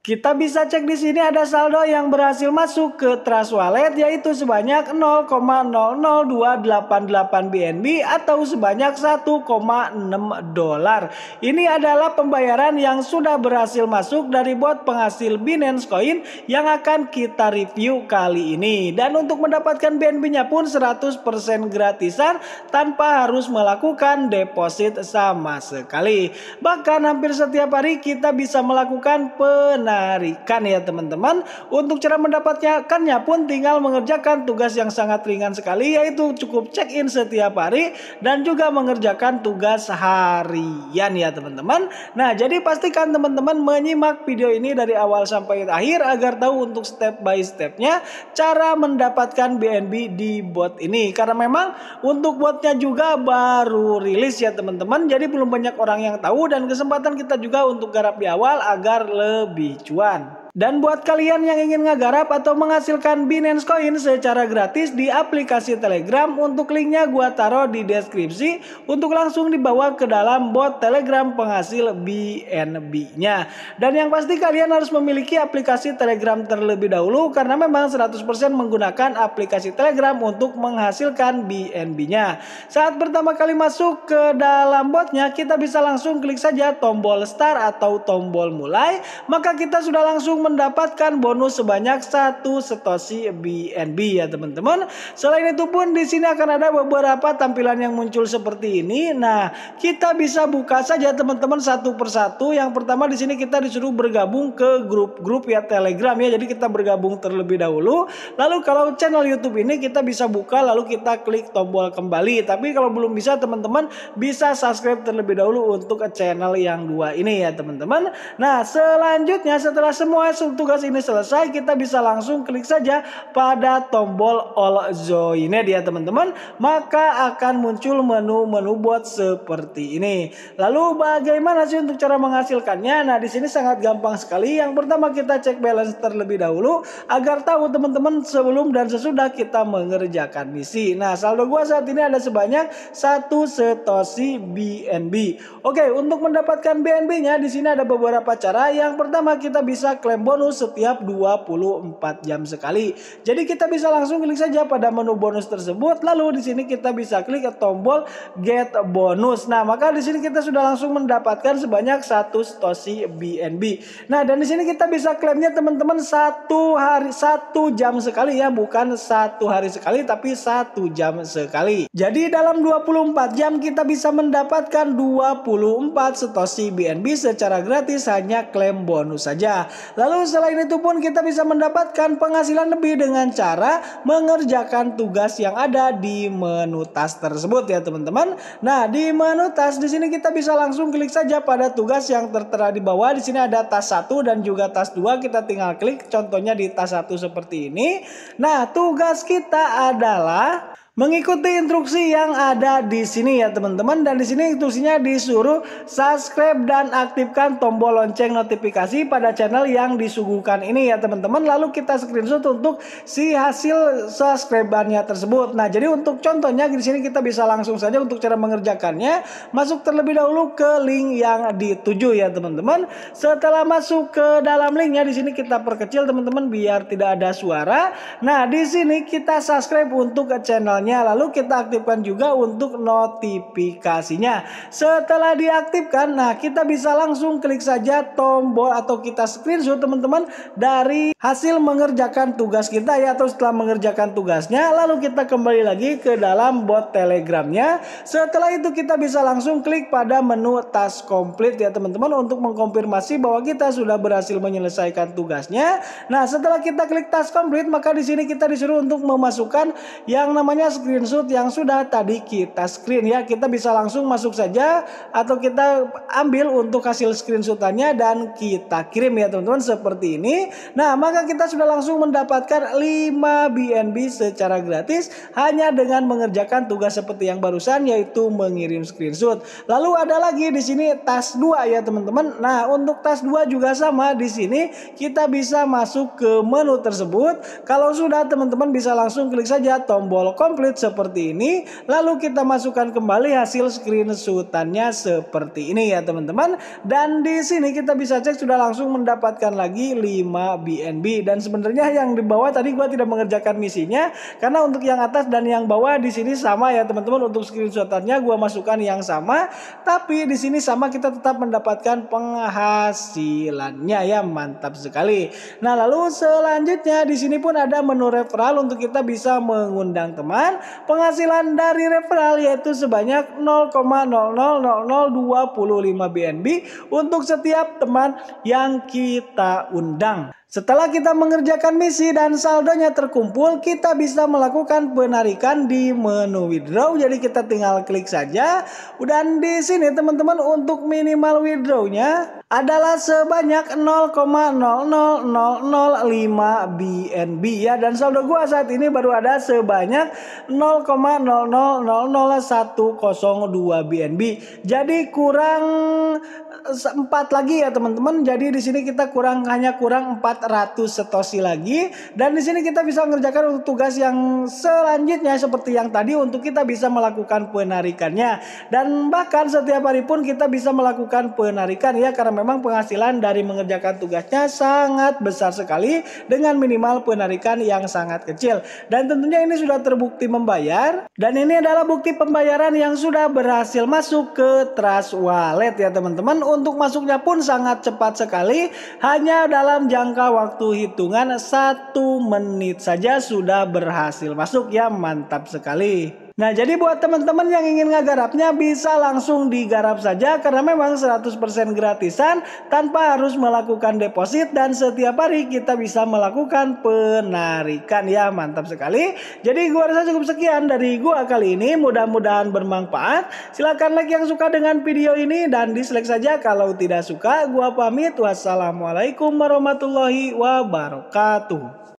Kita bisa cek di sini ada saldo yang berhasil masuk ke Trust Wallet yaitu sebanyak 0,00288 BNB atau sebanyak 1,6 dolar. Ini adalah pembayaran yang sudah berhasil masuk dari bot penghasil Binance Coin yang akan kita review kali ini. Dan untuk mendapatkan BNB-nya pun 100% gratisan tanpa harus melakukan deposit sama sekali. Bahkan hampir setiap hari kita bisa melakukan pen kan ya teman-teman. Untuk cara mendapatkannya pun tinggal mengerjakan tugas yang sangat ringan sekali yaitu cukup check-in setiap hari dan juga mengerjakan tugas harian ya teman-teman. Nah jadi pastikan teman-teman menyimak video ini dari awal sampai akhir agar tahu untuk step by stepnya cara mendapatkan BNB di bot ini. Karena memang untuk botnya juga baru rilis ya teman-teman. Jadi belum banyak orang yang tahu dan kesempatan kita juga untuk garap di awal agar lebih tujuan dan buat kalian yang ingin ngegarap atau menghasilkan Binance Coin secara gratis di aplikasi Telegram, untuk linknya gua taruh di deskripsi untuk langsung dibawa ke dalam bot Telegram penghasil BNB-nya. Dan yang pasti kalian harus memiliki aplikasi Telegram terlebih dahulu karena memang 100% menggunakan aplikasi Telegram untuk menghasilkan BNB-nya. Saat pertama kali masuk ke dalam botnya, kita bisa langsung klik saja tombol start atau tombol mulai, maka kita sudah langsung mendapatkan bonus sebanyak satu setosi BNB ya teman-teman. Selain itu pun di sini akan ada beberapa tampilan yang muncul seperti ini. Nah, kita bisa buka saja teman-teman satu persatu. Yang pertama di sini kita disuruh bergabung ke grup-grup ya Telegram ya. Jadi kita bergabung terlebih dahulu. Lalu kalau channel YouTube ini kita bisa buka lalu kita klik tombol kembali. Tapi kalau belum bisa teman-teman bisa subscribe terlebih dahulu untuk channel yang dua ini ya teman-teman. Nah, selanjutnya setelah semua tugas ini selesai, kita bisa langsung klik saja pada tombol all join ya teman-teman. Maka akan muncul menu-menu buat seperti ini. Lalu bagaimana sih untuk cara menghasilkannya? Nah, di sini sangat gampang sekali. Yang pertama kita cek balance terlebih dahulu agar tahu teman-teman sebelum dan sesudah kita mengerjakan misi. Nah, saldo gua saat ini ada sebanyak satu setosi BNB. Oke, untuk mendapatkan BNB-nya di sini ada beberapa cara. Yang pertama kita bisa klaim item bonus setiap 24 jam sekali. Jadi kita bisa langsung klik saja pada menu bonus tersebut. Lalu di sini kita bisa klik tombol get bonus. Nah, maka di sini kita sudah langsung mendapatkan sebanyak satu stosi BNB. Nah, dan di sini kita bisa klaimnya teman-teman satu hari satu jam sekali ya, bukan satu hari sekali tapi satu jam sekali. Jadi dalam 24 jam kita bisa mendapatkan 24 stosi BNB secara gratis hanya klaim bonus saja. Lalu Lalu selain itu pun kita bisa mendapatkan penghasilan lebih dengan cara mengerjakan tugas yang ada di menu tas tersebut ya teman-teman. Nah di menu tas di sini kita bisa langsung klik saja pada tugas yang tertera di bawah. Di sini ada tas 1 dan juga tas 2 kita tinggal klik contohnya di tas 1 seperti ini. Nah tugas kita adalah mengikuti instruksi yang ada di sini ya teman-teman dan di sini instruksinya disuruh subscribe dan aktifkan tombol lonceng notifikasi pada channel yang disuguhkan ini ya teman-teman lalu kita screenshot untuk si hasil subscribernya tersebut nah jadi untuk contohnya di sini kita bisa langsung saja untuk cara mengerjakannya masuk terlebih dahulu ke link yang dituju ya teman-teman setelah masuk ke dalam linknya di sini kita perkecil teman-teman biar tidak ada suara nah di sini kita subscribe untuk channelnya lalu kita aktifkan juga untuk notifikasinya setelah diaktifkan nah kita bisa langsung klik saja tombol atau kita screenshot teman-teman dari hasil mengerjakan tugas kita ya atau setelah mengerjakan tugasnya lalu kita kembali lagi ke dalam bot telegramnya setelah itu kita bisa langsung klik pada menu task complete ya teman-teman untuk mengkonfirmasi bahwa kita sudah berhasil menyelesaikan tugasnya nah setelah kita klik task complete maka di sini kita disuruh untuk memasukkan yang namanya screenshot yang sudah tadi kita screen ya. Kita bisa langsung masuk saja atau kita ambil untuk hasil screenshotannya dan kita kirim ya teman-teman seperti ini. Nah, maka kita sudah langsung mendapatkan 5 BNB secara gratis hanya dengan mengerjakan tugas seperti yang barusan yaitu mengirim screenshot. Lalu ada lagi di sini tas 2 ya teman-teman. Nah, untuk tas 2 juga sama di sini kita bisa masuk ke menu tersebut. Kalau sudah teman-teman bisa langsung klik saja tombol komplit komplit seperti ini lalu kita masukkan kembali hasil screenshotannya seperti ini ya teman-teman dan di sini kita bisa cek sudah langsung mendapatkan lagi 5 BNB dan sebenarnya yang di bawah tadi gue tidak mengerjakan misinya karena untuk yang atas dan yang bawah di sini sama ya teman-teman untuk screenshotannya gue masukkan yang sama tapi di sini sama kita tetap mendapatkan penghasilannya ya mantap sekali nah lalu selanjutnya di sini pun ada menu referral untuk kita bisa mengundang teman penghasilan dari referral yaitu sebanyak 0,00025 BNB untuk setiap teman yang kita undang. Setelah kita mengerjakan misi dan saldonya terkumpul, kita bisa melakukan penarikan di menu withdraw. Jadi kita tinggal klik saja. Dan di sini teman-teman untuk minimal withdrawnya adalah sebanyak 0,00005 BNB ya dan saldo gua saat ini baru ada sebanyak 0,0000102 BNB. Jadi kurang 4 lagi ya teman-teman. Jadi di sini kita kurang hanya kurang 400 setosi lagi dan di sini kita bisa mengerjakan tugas yang selanjutnya seperti yang tadi untuk kita bisa melakukan penarikannya dan bahkan setiap hari pun kita bisa melakukan penarikan ya karena memang penghasilan dari mengerjakan tugasnya sangat besar sekali dengan minimal penarikan yang sangat kecil. Dan tentunya ini sudah terbukti membayar dan ini adalah bukti pembayaran yang sudah berhasil masuk ke Trust Wallet ya teman-teman. Untuk masuknya pun sangat cepat sekali hanya dalam jangka waktu hitungan satu menit saja sudah berhasil masuk ya mantap sekali. Nah, jadi buat teman-teman yang ingin ngegarapnya bisa langsung digarap saja karena memang 100% gratisan tanpa harus melakukan deposit dan setiap hari kita bisa melakukan penarikan ya. Mantap sekali. Jadi gua rasa cukup sekian dari gua kali ini. Mudah-mudahan bermanfaat. Silahkan like yang suka dengan video ini dan dislike saja kalau tidak suka. Gua pamit. Wassalamualaikum warahmatullahi wabarakatuh.